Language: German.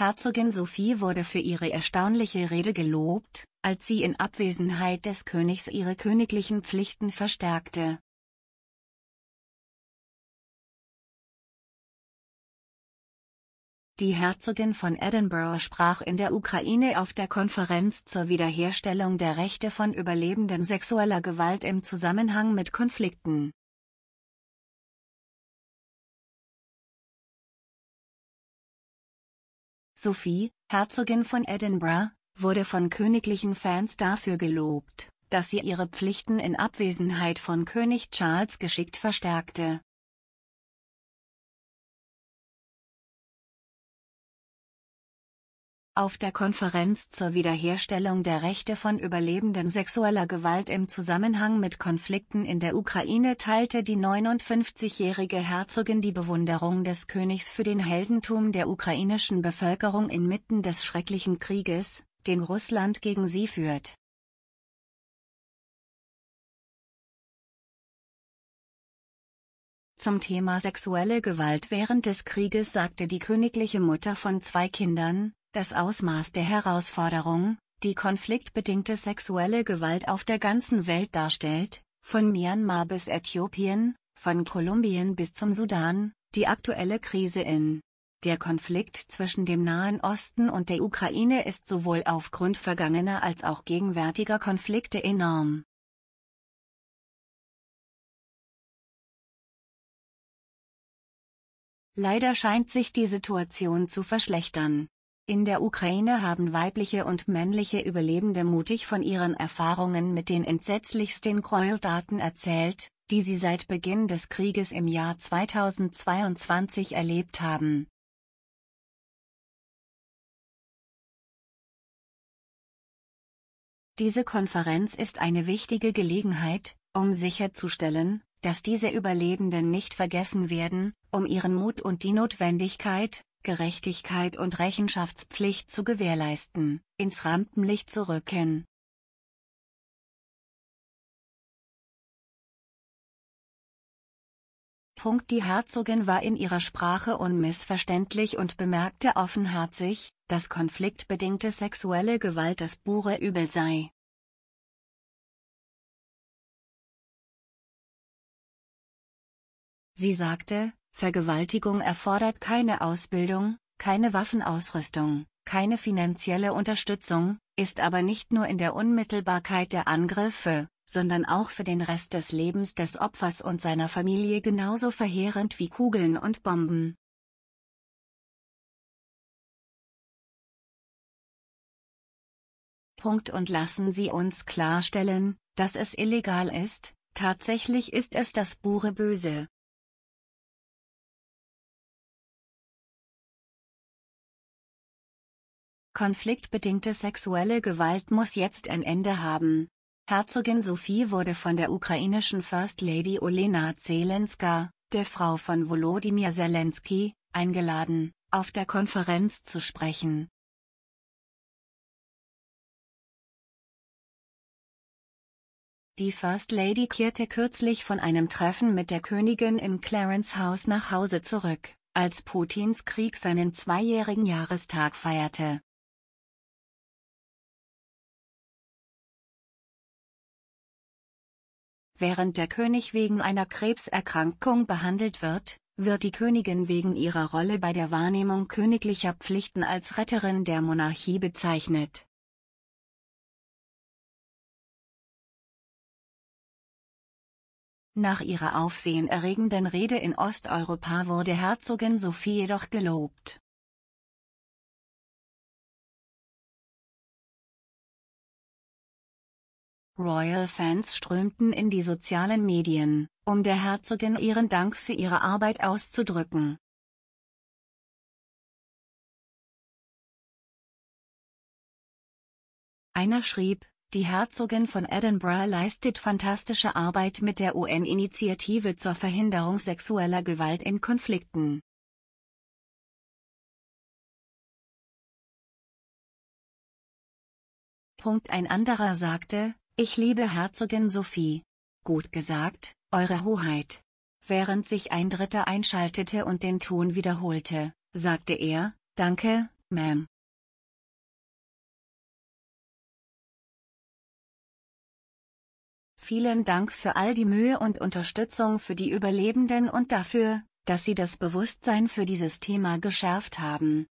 Herzogin Sophie wurde für ihre erstaunliche Rede gelobt, als sie in Abwesenheit des Königs ihre königlichen Pflichten verstärkte. Die Herzogin von Edinburgh sprach in der Ukraine auf der Konferenz zur Wiederherstellung der Rechte von Überlebenden sexueller Gewalt im Zusammenhang mit Konflikten. Sophie, Herzogin von Edinburgh, wurde von königlichen Fans dafür gelobt, dass sie ihre Pflichten in Abwesenheit von König Charles geschickt verstärkte. Auf der Konferenz zur Wiederherstellung der Rechte von Überlebenden sexueller Gewalt im Zusammenhang mit Konflikten in der Ukraine teilte die 59-jährige Herzogin die Bewunderung des Königs für den Heldentum der ukrainischen Bevölkerung inmitten des schrecklichen Krieges, den Russland gegen sie führt. Zum Thema sexuelle Gewalt während des Krieges sagte die königliche Mutter von zwei Kindern, das Ausmaß der Herausforderung, die konfliktbedingte sexuelle Gewalt auf der ganzen Welt darstellt, von Myanmar bis Äthiopien, von Kolumbien bis zum Sudan, die aktuelle Krise in der Konflikt zwischen dem Nahen Osten und der Ukraine ist sowohl aufgrund vergangener als auch gegenwärtiger Konflikte enorm. Leider scheint sich die Situation zu verschlechtern. In der Ukraine haben weibliche und männliche Überlebende mutig von ihren Erfahrungen mit den entsetzlichsten Gräueltaten erzählt, die sie seit Beginn des Krieges im Jahr 2022 erlebt haben. Diese Konferenz ist eine wichtige Gelegenheit, um sicherzustellen, dass diese Überlebenden nicht vergessen werden, um ihren Mut und die Notwendigkeit, Gerechtigkeit und Rechenschaftspflicht zu gewährleisten, ins Rampenlicht zu rücken. Die Herzogin war in ihrer Sprache unmissverständlich und bemerkte offenherzig, dass konfliktbedingte sexuelle Gewalt das pure Übel sei. Sie sagte, Vergewaltigung erfordert keine Ausbildung, keine Waffenausrüstung, keine finanzielle Unterstützung, ist aber nicht nur in der Unmittelbarkeit der Angriffe, sondern auch für den Rest des Lebens des Opfers und seiner Familie genauso verheerend wie Kugeln und Bomben. Punkt und lassen Sie uns klarstellen, dass es illegal ist, tatsächlich ist es das Bure Böse, Konfliktbedingte sexuelle Gewalt muss jetzt ein Ende haben. Herzogin Sophie wurde von der ukrainischen First Lady Olena Zelenska, der Frau von Volodymyr Zelensky, eingeladen, auf der Konferenz zu sprechen. Die First Lady kehrte kürzlich von einem Treffen mit der Königin im Clarence House nach Hause zurück, als Putins Krieg seinen zweijährigen Jahrestag feierte. Während der König wegen einer Krebserkrankung behandelt wird, wird die Königin wegen ihrer Rolle bei der Wahrnehmung königlicher Pflichten als Retterin der Monarchie bezeichnet. Nach ihrer aufsehenerregenden Rede in Osteuropa wurde Herzogin Sophie jedoch gelobt. Royal-Fans strömten in die sozialen Medien, um der Herzogin ihren Dank für ihre Arbeit auszudrücken. Einer schrieb, die Herzogin von Edinburgh leistet fantastische Arbeit mit der UN-Initiative zur Verhinderung sexueller Gewalt in Konflikten. Punkt ein anderer sagte, ich liebe Herzogin Sophie. Gut gesagt, Eure Hoheit. Während sich ein Dritter einschaltete und den Ton wiederholte, sagte er, Danke, Ma'am. Vielen Dank für all die Mühe und Unterstützung für die Überlebenden und dafür, dass Sie das Bewusstsein für dieses Thema geschärft haben.